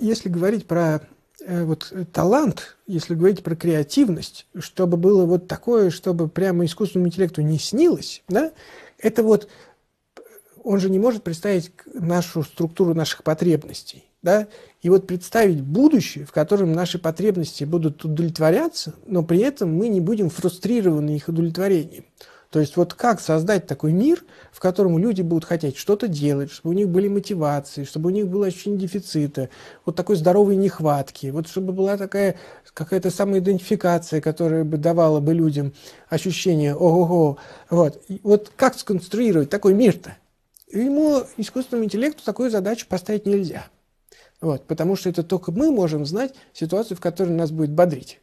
если говорить про э, вот э, талант, если говорить про креативность, чтобы было вот такое, чтобы прямо искусственному интеллекту не снилось, да, это вот э, он же не может представить нашу структуру наших потребностей. Да? И вот представить будущее, в котором наши потребности будут удовлетворяться, но при этом мы не будем фрустрированы их удовлетворением. То есть вот как создать такой мир, в котором люди будут хотеть что-то делать, чтобы у них были мотивации, чтобы у них было ощущение дефицита, вот такой здоровой нехватки, вот чтобы была такая какая-то самоидентификация, которая бы давала бы людям ощущение ого-го. Вот. И вот как сконструировать такой мир-то? Ему, искусственному интеллекту, такую задачу поставить нельзя. Вот, потому что это только мы можем знать ситуацию, в которой нас будет бодрить.